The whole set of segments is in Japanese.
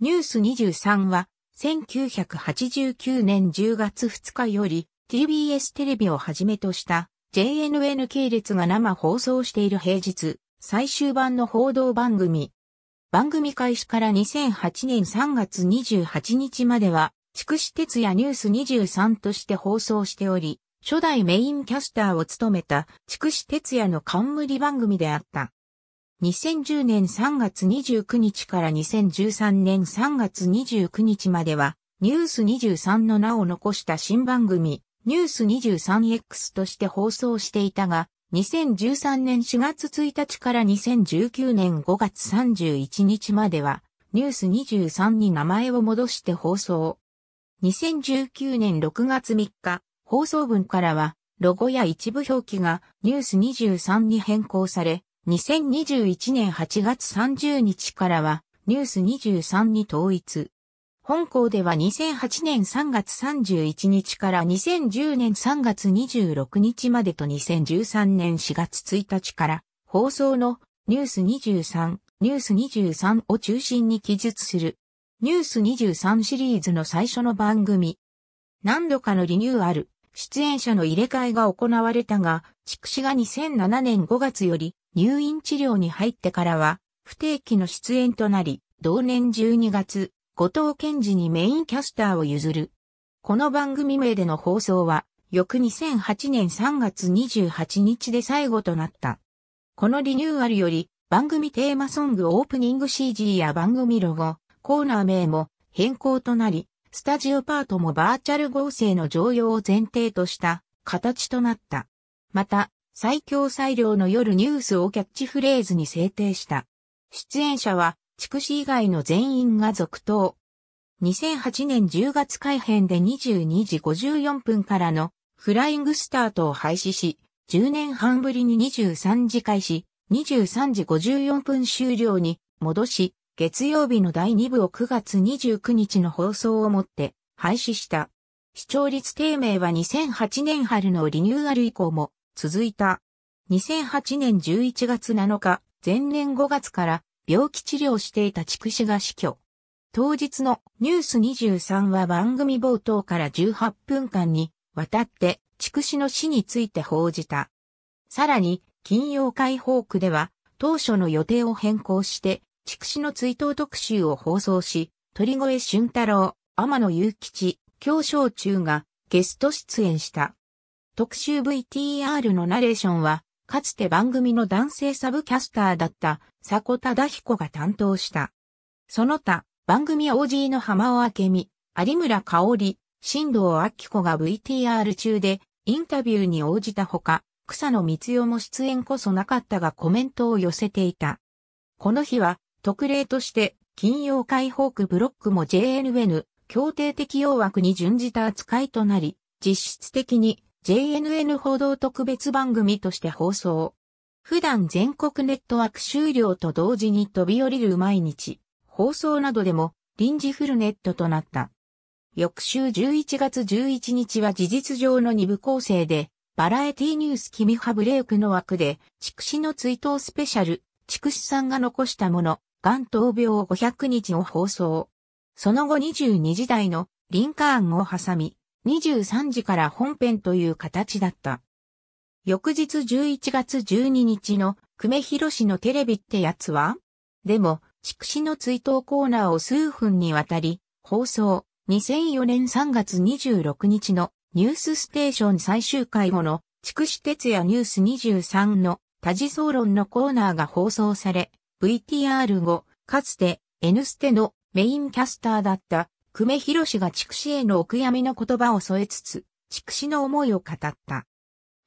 ニュース23は、1989年10月2日より TBS テレビをはじめとした JNN 系列が生放送している平日最終版の報道番組。番組開始から2008年3月28日までは、筑紫哲也ニュース23として放送しており、初代メインキャスターを務めた筑紫哲也の冠番組であった。2010年3月29日から2013年3月29日までは、ニュース23の名を残した新番組、ニュース 23X として放送していたが、2013年4月1日から2019年5月31日までは、ニュース23に名前を戻して放送。2019年6月3日、放送分からは、ロゴや一部表記がニュース23に変更され、2021年8月30日からはニュース23に統一。本校では2008年3月31日から2010年3月26日までと2013年4月1日から放送のニュース23、ニュース23を中心に記述する。ニュース23シリーズの最初の番組。何度かのリニューアル、出演者の入れ替えが行われたが、畜生が2007年5月より入院治療に入ってからは、不定期の出演となり、同年12月、後藤健二にメインキャスターを譲る。この番組名での放送は、翌2008年3月28日で最後となった。このリニューアルより、番組テーマソングオープニング CG や番組ロゴ、コーナー名も変更となり、スタジオパートもバーチャル合成の常用を前提とした形となった。また、最強最良の夜ニュースをキャッチフレーズに制定した。出演者は、筑紫以外の全員が続投。2008年10月改編で22時54分からのフライングスタートを廃止し、10年半ぶりに23時開始、23時54分終了に戻し、月曜日の第2部を9月29日の放送をもって廃止した。視聴率低迷は2008年春のリニューアル以降も続いた。2008年11月7日、前年5月から病気治療していた筑紫が死去。当日のニュース23は番組冒頭から18分間にわたって筑紫の死について報じた。さらに、金曜解放区では当初の予定を変更して筑紫の追悼特集を放送し、鳥越俊太郎、天野祐吉、京小中がゲスト出演した。特集 VTR のナレーションは、かつて番組の男性サブキャスターだった迫田彦が担当した。その他、番組 OG の浜尾明美、有村香織、新藤明子が VTR 中でインタビューに応じたほか、草野光代も出演こそなかったがコメントを寄せていた。この日は、特例として、金曜解放区ブロックも JNN 協定適用枠に準じた扱いとなり、実質的に JNN 報道特別番組として放送。普段全国ネットワーク終了と同時に飛び降りる毎日、放送などでも臨時フルネットとなった。翌週11月11日は事実上の2部構成で、バラエティニュース君ハブレイクの枠で、筑紫の追悼スペシャル、筑紫さんが残したもの、癌闘病500日を放送。その後22時台のリンカーンを挟み、23時から本編という形だった。翌日11月12日の久米博氏のテレビってやつはでも、筑紫の追悼コーナーを数分にわたり、放送、2004年3月26日のニュースステーション最終回後の筑紫哲也ニュース23の多事総論のコーナーが放送され、VTR 後、かつて N ステのメインキャスターだった久米宏が筑紫へのお悔やみの言葉を添えつつ、筑紫の思いを語った。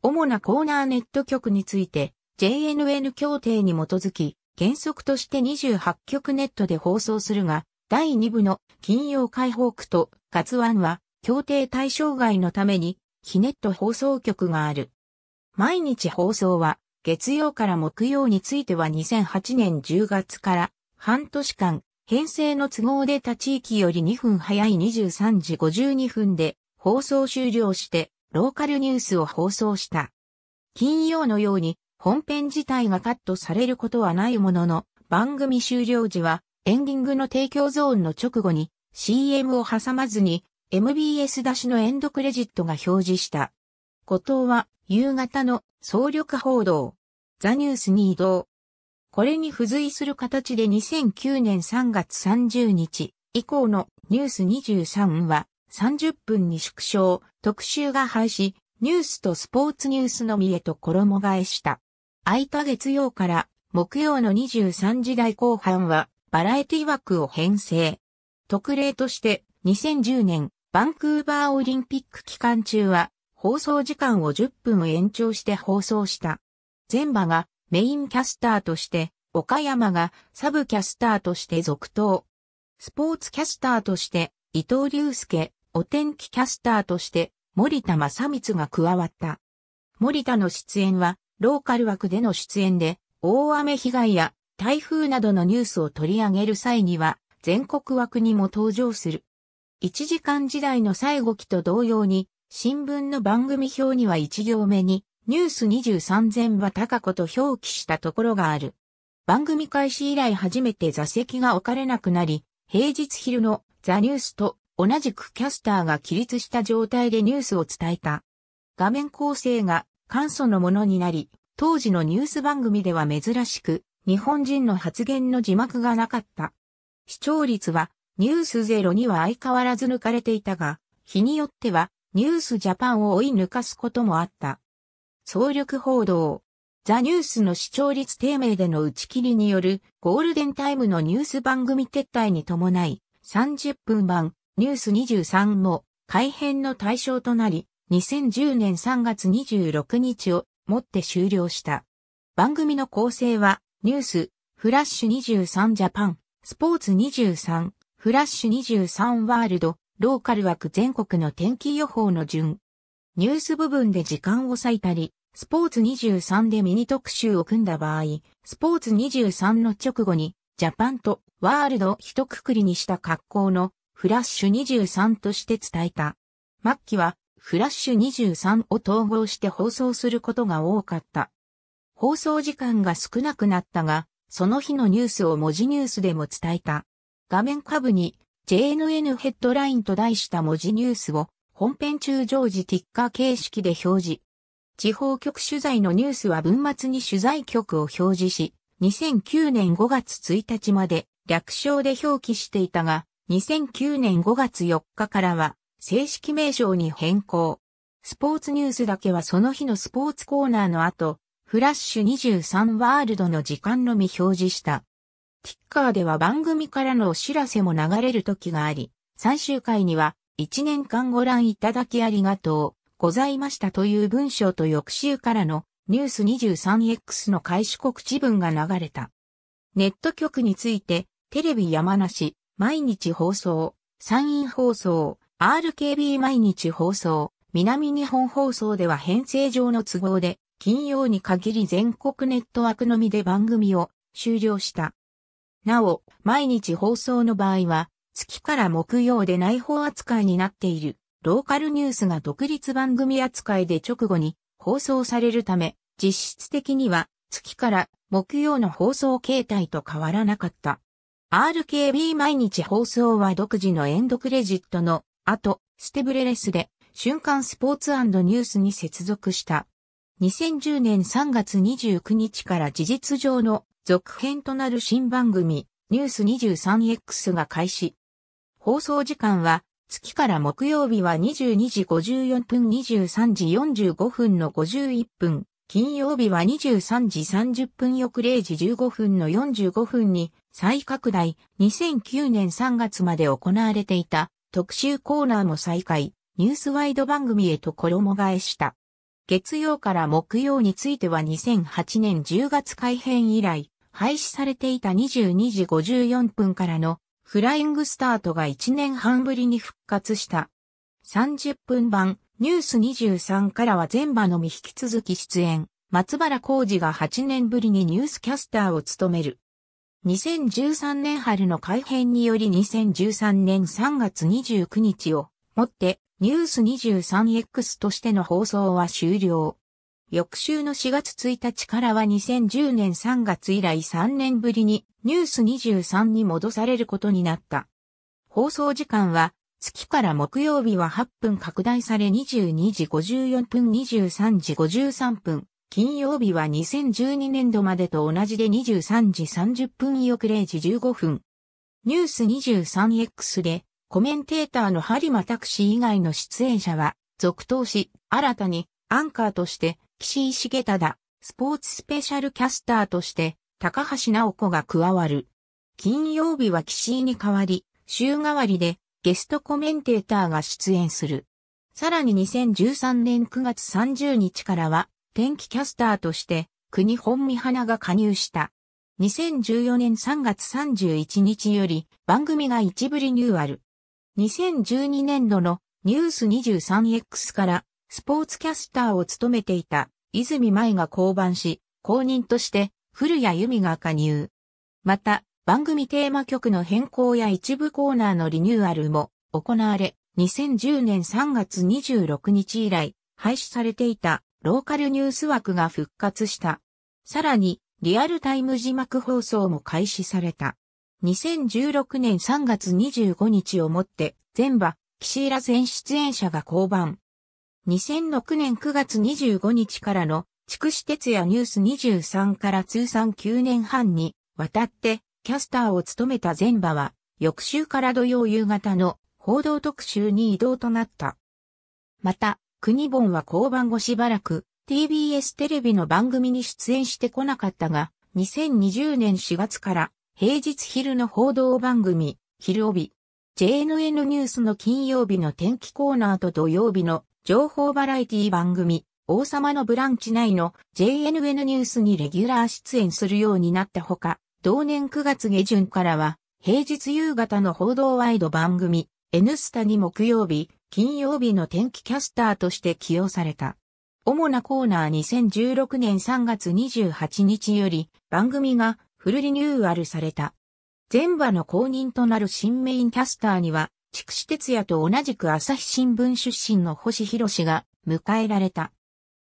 主なコーナーネット局について、JNN 協定に基づき、原則として28局ネットで放送するが、第2部の金曜解放区とガツワンは、協定対象外のために、非ネット放送局がある。毎日放送は、月曜から木曜については2008年10月から半年間編成の都合で他地域より2分早い23時52分で放送終了してローカルニュースを放送した。金曜のように本編自体がカットされることはないものの番組終了時はエンディングの提供ゾーンの直後に CM を挟まずに MBS 出しのエンドクレジットが表示した。後藤は夕方の総力報道、ザニュースに移動。これに付随する形で2009年3月30日以降のニュース23は30分に縮小、特集が廃止、ニュースとスポーツニュースのみへと衣替えした。空いた月曜から木曜の23時台後半はバラエティ枠を編成。特例として2010年バンクーバーオリンピック期間中は放送時間を10分延長して放送した。全場がメインキャスターとして、岡山がサブキャスターとして続投。スポーツキャスターとして、伊藤隆介、お天気キャスターとして、森田正光が加わった。森田の出演は、ローカル枠での出演で、大雨被害や台風などのニュースを取り上げる際には、全国枠にも登場する。1時間時代の最後期と同様に、新聞の番組表には1行目に、ニュース23 0 0 0は高子と表記したところがある。番組開始以来初めて座席が置かれなくなり、平日昼のザニュースと同じくキャスターが起立した状態でニュースを伝えた。画面構成が簡素のものになり、当時のニュース番組では珍しく、日本人の発言の字幕がなかった。視聴率は、ニュースゼロには相変わらず抜かれていたが、日によっては、ニュースジャパンを追い抜かすこともあった。総力報道。ザ・ニュースの視聴率低迷での打ち切りによるゴールデンタイムのニュース番組撤退に伴い30分版ニュース23も改編の対象となり2010年3月26日をもって終了した。番組の構成はニュース、フラッシュ23ジャパン、スポーツ23、フラッシュ23ワールド、ローカル枠全国の天気予報の順。ニュース部分で時間を割いたり、スポーツ23でミニ特集を組んだ場合、スポーツ23の直後に、ジャパンとワールド一括りにした格好のフラッシュ23として伝えた。末期はフラッシュ23を統合して放送することが多かった。放送時間が少なくなったが、その日のニュースを文字ニュースでも伝えた。画面下部に JNN ヘッドラインと題した文字ニュースを本編中常時ティッカー形式で表示。地方局取材のニュースは文末に取材局を表示し、2009年5月1日まで略称で表記していたが、2009年5月4日からは正式名称に変更。スポーツニュースだけはその日のスポーツコーナーの後、フラッシュ23ワールドの時間のみ表示した。ティッカーでは番組からのお知らせも流れる時があり、最終回には一年間ご覧いただきありがとうございましたという文章と翌週からのニュース 23X の開始告知文が流れた。ネット局についてテレビ山梨、毎日放送、山陰放送、RKB 毎日放送、南日本放送では編成上の都合で金曜に限り全国ネット枠のみで番組を終了した。なお、毎日放送の場合は、月から木曜で内報扱いになっている、ローカルニュースが独立番組扱いで直後に放送されるため、実質的には月から木曜の放送形態と変わらなかった。RKB 毎日放送は独自のエンドクレジットの後、ステブレレスで瞬間スポーツニュースに接続した。2010年3月29日から事実上の続編となる新番組ニュース 23X が開始。放送時間は、月から木曜日は22時54分23時45分の51分、金曜日は23時30分翌0時15分の45分に再拡大、2009年3月まで行われていた特集コーナーも再開、ニュースワイド番組へと衣替えした。月曜から木曜については2008年10月改編以来、廃止されていた22時54分からのフライングスタートが1年半ぶりに復活した。30分版、ニュース23からは全場のみ引き続き出演、松原浩二が8年ぶりにニュースキャスターを務める。2013年春の改編により2013年3月29日をもってニュース 23X としての放送は終了。翌週の4月1日からは2010年3月以来3年ぶりにニュース23に戻されることになった。放送時間は月から木曜日は8分拡大され22時54分23時53分。金曜日は2012年度までと同じで23時30分翌0時15分。ニュース 23X でコメンテーターのハリマタクシー以外の出演者は続投し、新たにアンカーとして岸井重忠、スポーツスペシャルキャスターとして、高橋直子が加わる。金曜日は岸井に代わり、週替わりでゲストコメンテーターが出演する。さらに2013年9月30日からは、天気キャスターとして、国本美花が加入した。2014年3月31日より番組が一部リニューアル。2012年度のニュース 23X からスポーツキャスターを務めていた泉舞が降板し、後任として古谷由美が加入。また、番組テーマ曲の変更や一部コーナーのリニューアルも行われ、2010年3月26日以来、廃止されていたローカルニュース枠が復活した。さらに、リアルタイム字幕放送も開始された。2016年3月25日をもって、全場、岸浦ら全出演者が降板。2006年9月25日からの、筑紫哲也ニュース23から通算9年半に、わたって、キャスターを務めた前場は、翌週から土曜夕方の報道特集に移動となった。また、国本は交番後しばらく TBS テレビの番組に出演してこなかったが、2020年4月から平日昼の報道番組、昼帯、JNN ニュースの金曜日の天気コーナーと土曜日の情報バラエティ番組、王様のブランチ内の JNN ニュースにレギュラー出演するようになったほか、同年9月下旬からは、平日夕方の報道ワイド番組、N スタに木曜日、金曜日の天気キャスターとして起用された。主なコーナー2016年3月28日より番組がフルリニューアルされた。全場の公認となる新メインキャスターには筑紫哲也と同じく朝日新聞出身の星博が迎えられた。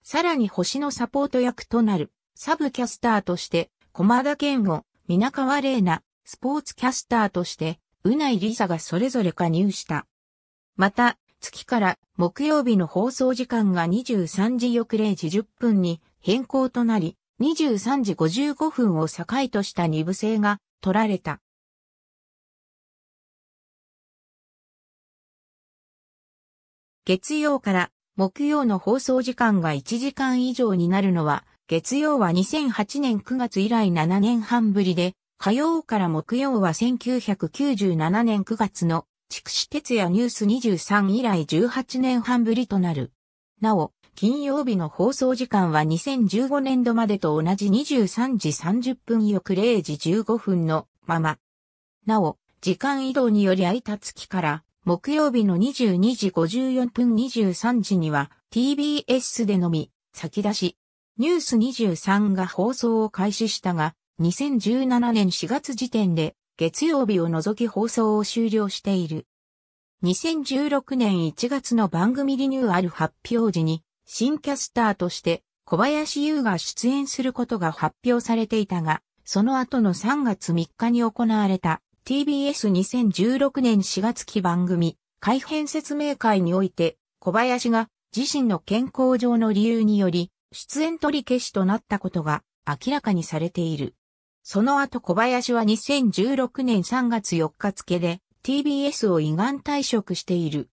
さらに星のサポート役となるサブキャスターとして駒田健吾、皆川玲奈、スポーツキャスターとしてうないりさがそれぞれ加入した。また、月から木曜日の放送時間が23時翌0時10分に変更となり、23時55分を境とした二部制が取られた。月曜から木曜の放送時間が1時間以上になるのは、月曜は2008年9月以来7年半ぶりで、火曜から木曜は1997年9月の筑紫哲也ニュース23以来18年半ぶりとなる。なお、金曜日の放送時間は2015年度までと同じ23時30分翌0時15分のまま。なお、時間移動により空いた月から木曜日の22時54分23時には TBS でのみ先出し、ニュース23が放送を開始したが、2017年4月時点で月曜日を除き放送を終了している。2016年1月の番組リニューアル発表時に新キャスターとして小林優が出演することが発表されていたが、その後の3月3日に行われた TBS2016 年4月期番組、改編説明会において、小林が自身の健康上の理由により、出演取り消しとなったことが明らかにされている。その後小林は2016年3月4日付で TBS を胃がん退職している。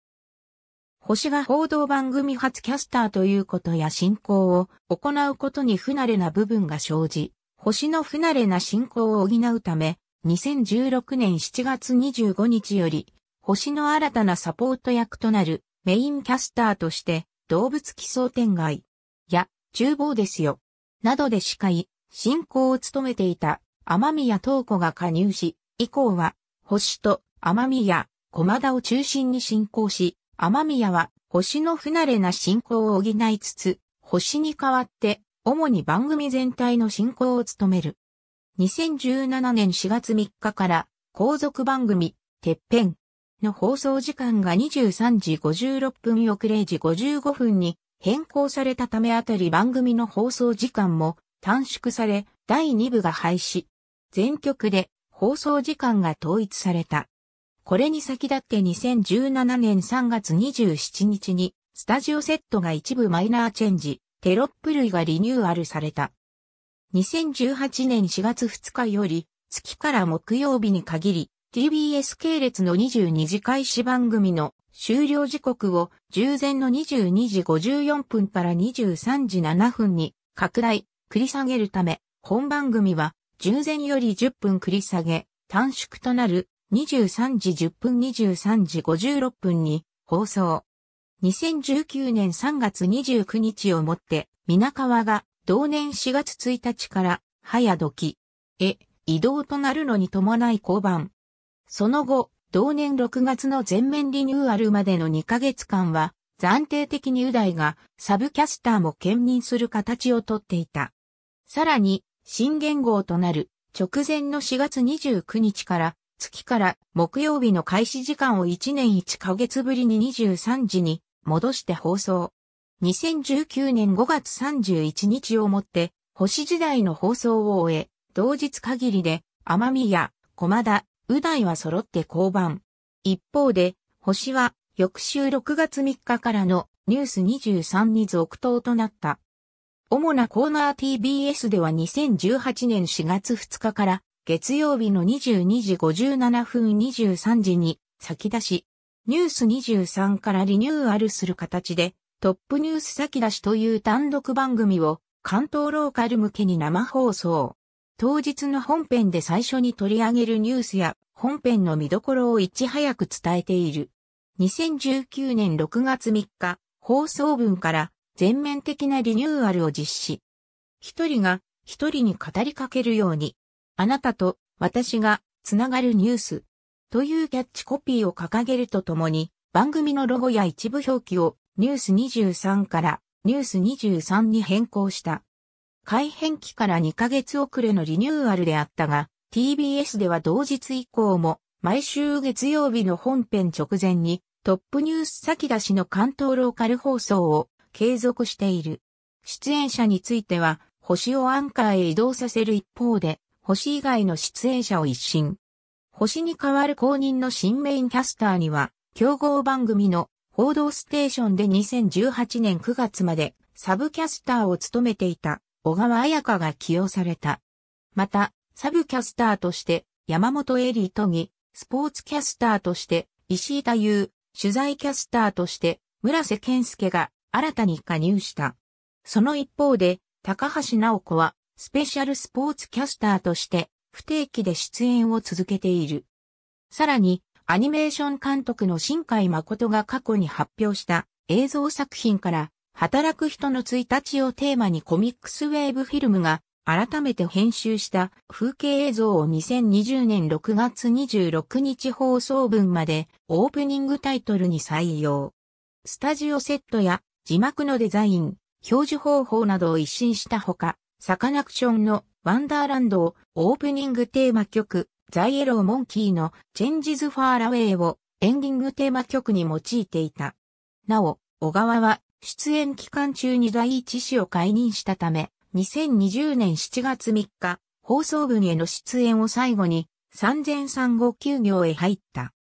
星が報道番組初キャスターということや進行を行うことに不慣れな部分が生じ、星の不慣れな進行を補うため、2016年7月25日より、星の新たなサポート役となるメインキャスターとして、動物奇想天外、や、厨房ですよ、などで司会、進行を務めていた、天宮東子が加入し、以降は、星と天宮、駒田を中心に進行し、天宮は、星の不慣れな進行を補いつつ、星に代わって、主に番組全体の進行を務める。2017年4月3日から後続番組、てっぺんの放送時間が23時56分翌0時55分に変更されたためあたり番組の放送時間も短縮され、第2部が廃止。全曲で放送時間が統一された。これに先立って2017年3月27日にスタジオセットが一部マイナーチェンジ、テロップ類がリニューアルされた。2018年4月2日より、月から木曜日に限り、TBS 系列の22時開始番組の終了時刻を従前の22時54分から23時7分に拡大、繰り下げるため、本番組は従前より10分繰り下げ、短縮となる23時10分23時56分に放送。2019年3月29日をもって、皆川が同年4月1日から、早時、へ、移動となるのに伴い降板。その後、同年6月の全面リニューアルまでの2ヶ月間は、暫定的にう大がサブキャスターも兼任する形をとっていた。さらに、新元号となる直前の4月29日から、月から木曜日の開始時間を1年1ヶ月ぶりに23時に戻して放送。2019年5月31日をもって、星時代の放送を終え、同日限りで、天宮、駒田、宇大は揃って降板。一方で、星は、翌週6月3日からのニュース23に続投となった。主なコーナー TBS では2018年4月2日から月曜日の22時57分23時に先出し、ニュース23からリニューアルする形でトップニュース先出しという単独番組を関東ローカル向けに生放送。当日の本編で最初に取り上げるニュースや本編の見どころをいち早く伝えている。2019年6月3日、放送分から全面的なリニューアルを実施。一人が一人に語りかけるように、あなたと私がつながるニュースというキャッチコピーを掲げるとともに、番組のロゴや一部表記をニュース23からニュース23に変更した。改編期から2ヶ月遅れのリニューアルであったが、TBS では同日以降も、毎週月曜日の本編直前に、トップニュース先出しの関東ローカル放送を継続している。出演者については、星をアンカーへ移動させる一方で、星以外の出演者を一新。星に代わる公認の新メインキャスターには、競合番組の報道ステーションで2018年9月までサブキャスターを務めていた小川彩香が起用された。また、サブキャスターとして山本エリー都議、スポーツキャスターとして石井太夫、取材キャスターとして村瀬健介が新たに加入した。その一方で、高橋直子はスペシャルスポーツキャスターとして不定期で出演を続けている。さらに、アニメーション監督の新海誠が過去に発表した映像作品から働く人の1日をテーマにコミックスウェーブフィルムが改めて編集した風景映像を2020年6月26日放送分までオープニングタイトルに採用。スタジオセットや字幕のデザイン、表示方法などを一新したほか、サカナクションのワンダーランドをオープニングテーマ曲、ザイエローモンキーのチェンジズ・ファー・ラウェイをエンディングテーマ曲に用いていた。なお、小川は出演期間中に第一子を解任したため、2020年7月3日、放送分への出演を最後に産前産後休業へ入った。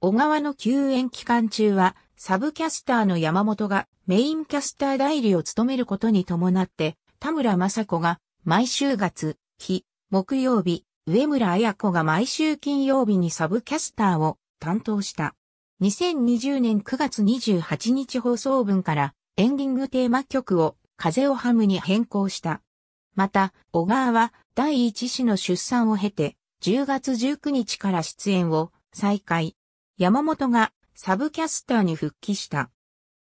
小川の休園期間中は、サブキャスターの山本がメインキャスター代理を務めることに伴って、田村正子が毎週月、日、木曜日、上村彩子が毎週金曜日にサブキャスターを担当した。2020年9月28日放送分からエンディングテーマ曲を風をハムに変更した。また、小川は第一子の出産を経て10月19日から出演を再開。山本がサブキャスターに復帰した。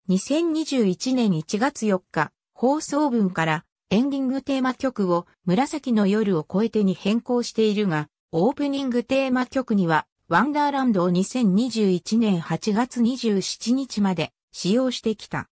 2021年1月4日放送分からエンディングテーマ曲を紫の夜を超えてに変更しているが、オープニングテーマ曲には、ワンダーランドを2021年8月27日まで使用してきた。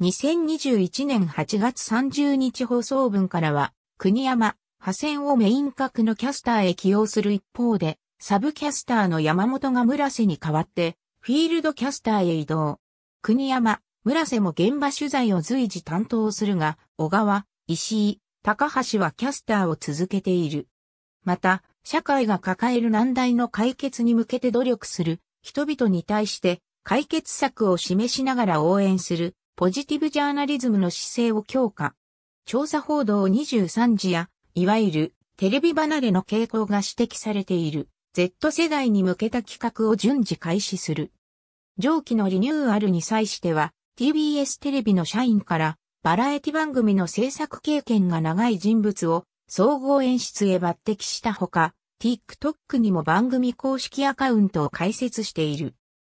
2021年8月30日放送分からは、国山、派遣をメイン格のキャスターへ起用する一方で、サブキャスターの山本が村瀬に代わって、フィールドキャスターへ移動。国山、村瀬も現場取材を随時担当するが、小川、石井、高橋はキャスターを続けている。また、社会が抱える難題の解決に向けて努力する人々に対して解決策を示しながら応援するポジティブジャーナリズムの姿勢を強化。調査報道23時や、いわゆるテレビ離れの傾向が指摘されている Z 世代に向けた企画を順次開始する。上記のリニューアルに際しては TBS テレビの社員からバラエティ番組の制作経験が長い人物を総合演出へ抜擢したほか、TikTok にも番組公式アカウントを開設している。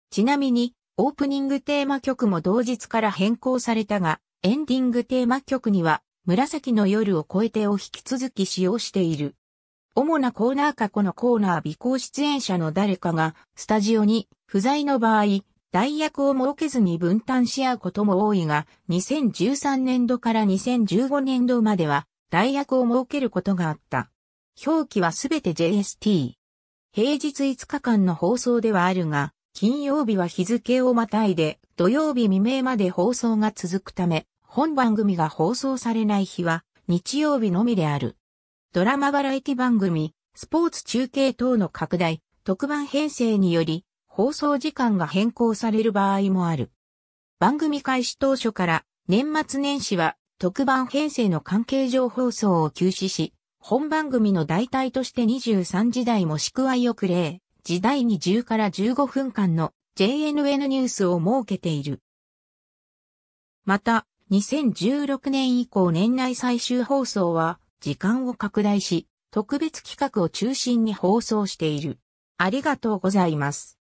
ちなみに、オープニングテーマ曲も同日から変更されたが、エンディングテーマ曲には、紫の夜を超えてを引き続き使用している。主なコーナー過去のコーナー備行出演者の誰かが、スタジオに不在の場合、代役を設けずに分担し合うことも多いが、2013年度から2015年度までは、代役を設けることがあった。表記はすべて JST。平日5日間の放送ではあるが、金曜日は日付をまたいで、土曜日未明まで放送が続くため、本番組が放送されない日は、日曜日のみである。ドラマバラエティ番組、スポーツ中継等の拡大、特番編成により、放送時間が変更される場合もある。番組開始当初から年末年始は特番編成の関係上放送を休止し、本番組の代替として23時台もしくはくれ、時代に10から15分間の JNN ニュースを設けている。また、2016年以降年内最終放送は、時間を拡大し、特別企画を中心に放送している。ありがとうございます。